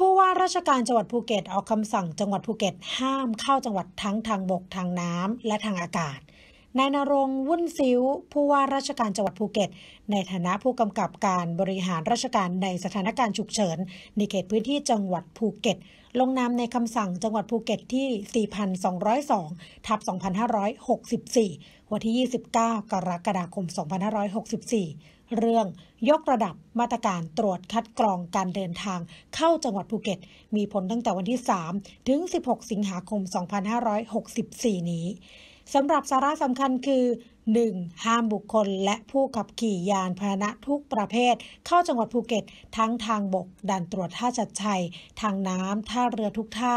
ผู้ว่าราชการจังหวัดภูเก็ตออกคำสั่งจังหวัดภูเก็ตห้ามเข้าจังหวัดทั้งทางบกทางน้ำและทางอากาศนายนรงวุ่นซิ้วผู้ว่าราชการจังหวัดภูเก็ต ในฐานะผู้กำกับการบริหารราชการในสถานการณ์ฉุกเฉิน ในเขตพื้นที่จังหวัดภูเก็ต ลงนามในคำสั่งจังหวัดภูเก็ตที่ 4,202ทับ2,564 วันที่ 29 กรกฎาคม 2564 เรื่องยกระดับมาตรการตรวจคัดกรองการเดินทางเข้าจังหวัดภูเก็ต มีผลตั้งแต่วันที่ 3 ถึง 16 สิงหาคม 2564 นี้สำหรับสาระสำคัญคือ 1. ห้ามบุคคลและผู้ขับขี่ยานพาหนะทุกประเภท เข้าจังหวัดภูเก็ตทั้งทางบกด่านตรวจท่าจัดชัย ทางน้ำท่าเรือทุกท่า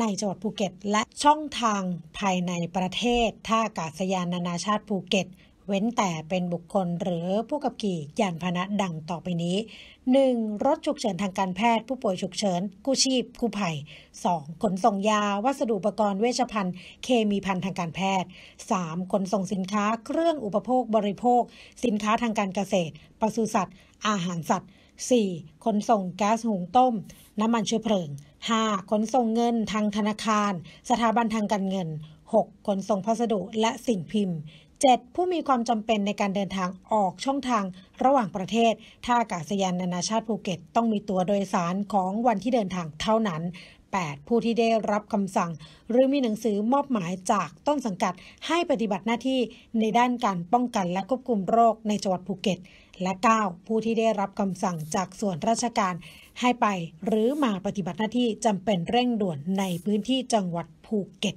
ในจังหวัดภูเก็ตและช่องทางภายในประเทศท่าอากาศยานนานาชาติภูเก็ตเว้นแต่เป็นบุคคลหรือผู้ขับขี่ยานพาหนะดังต่อไปนี้ 1. รถฉุกเฉินทางการแพทย์ผู้ป่วยฉุกเฉินกู้ชีพกู้ภัย 2. ขนส่งยาวัสดุอุปกรณ์ เวชภัณฑ์ เคมีภัณฑ์ทางการแพทย์ 3. ขนส่งสินค้า เครื่องอุปโภคบริโภค สินค้าทางการเกษตรปศุสัตว์ อาหารสัตว์ 4. ขนส่งแก๊สหุงต้มน้ำมันเชื้อเพลิง 5. ขนส่งเงินทางธนาคาร สถาบันทางการเงิน 6. ขนส่งพัสดุและสิ่งพิมพ์ 7. ผู้มีความจำเป็นในการเดินทางออกช่องทางระหว่างประเทศท่าอากาศยานนานาชาติภูเก็ตต้องมีตัวโดยสารของวันที่เดินทางเท่านั้น 8. ผู้ที่ได้รับคำสั่ง หรือมีหนังสือมอบหมายจากต้นสังกัดให้ปฏิบัติหน้าที่ในด้านการป้องกันและควบคุมโรคในจังหวัดภูเก็ต และ 9. ผู้ที่ได้รับคำสั่งจากส่วนราชการ ให้ไปหรือมาปฏิบัติหน้าที่จำเป็นเร่งด่วนในพื้นที่จังหวัดภูเก็ต